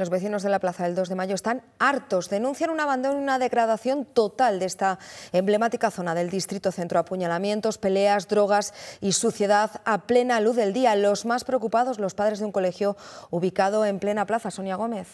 Los vecinos de la Plaza del 2 de Mayo están hartos, denuncian un abandono y una degradación total de esta emblemática zona del distrito centro. Apuñalamientos, peleas, drogas y suciedad a plena luz del día. Los más preocupados, los padres de un colegio ubicado en plena plaza. Sonia Gómez.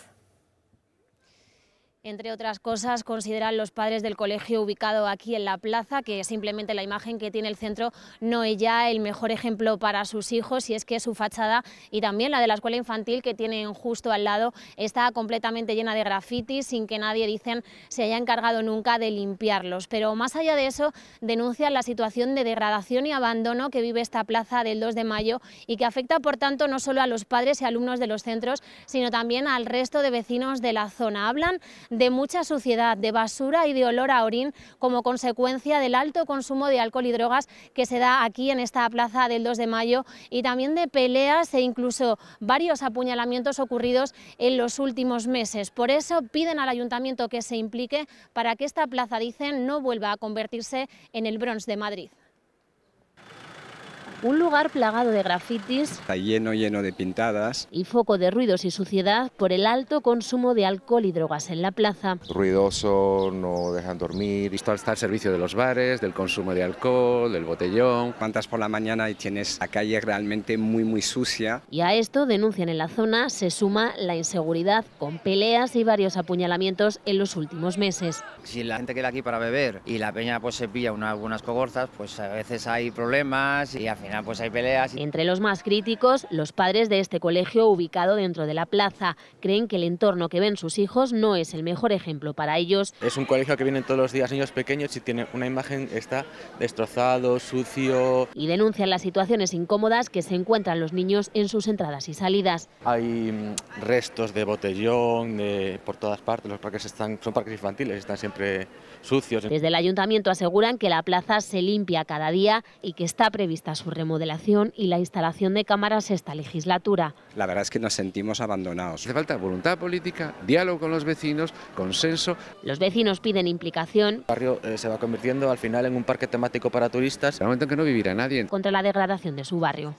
Entre otras cosas, consideran los padres del colegio ubicado aquí en la plaza que simplemente la imagen que tiene el centro no es ya el mejor ejemplo para sus hijos y es que su fachada y también la de la escuela infantil que tienen justo al lado está completamente llena de grafitis sin que nadie, dicen, se haya encargado nunca de limpiarlos. Pero más allá de eso, denuncian la situación de degradación y abandono que vive esta plaza del 2 de mayo y que afecta, por tanto, no solo a los padres y alumnos de los centros, sino también al resto de vecinos de la zona. Hablan de mucha suciedad, de basura y de olor a orín como consecuencia del alto consumo de alcohol y drogas que se da aquí en esta plaza del 2 de mayo y también de peleas e incluso varios apuñalamientos ocurridos en los últimos meses. Por eso piden al ayuntamiento que se implique para que esta plaza, dicen, no vuelva a convertirse en el Bronx de Madrid. Un lugar plagado de grafitis. Está lleno, lleno de pintadas. Y foco de ruidos y suciedad por el alto consumo de alcohol y drogas en la plaza. Ruidoso, no dejan dormir. está al servicio de los bares, del consumo de alcohol, del botellón. cuántas por la mañana y tienes la calle realmente muy, muy sucia. Y a esto, denuncian en la zona, se suma la inseguridad con peleas y varios apuñalamientos en los últimos meses. Si la gente queda aquí para beber y la peña pues se pilla unas algunas cogorzas, pues a veces hay problemas y al pues hay peleas. Entre los más críticos, los padres de este colegio ubicado dentro de la plaza creen que el entorno que ven sus hijos no es el mejor ejemplo para ellos. Es un colegio que vienen todos los días niños pequeños y tiene una imagen está destrozado, sucio. Y denuncian las situaciones incómodas que se encuentran los niños en sus entradas y salidas. Hay mm, restos de botellón de, por todas partes, los parques están, son parques infantiles, están siempre sucios. Desde el ayuntamiento aseguran que la plaza se limpia cada día y que está prevista su remodelación y la instalación de cámaras esta legislatura. La verdad es que nos sentimos abandonados. Hace falta voluntad política, diálogo con los vecinos, consenso. Los vecinos piden implicación. El barrio eh, se va convirtiendo al final en un parque temático para turistas. En momento en que no vivirá nadie. Contra la degradación de su barrio.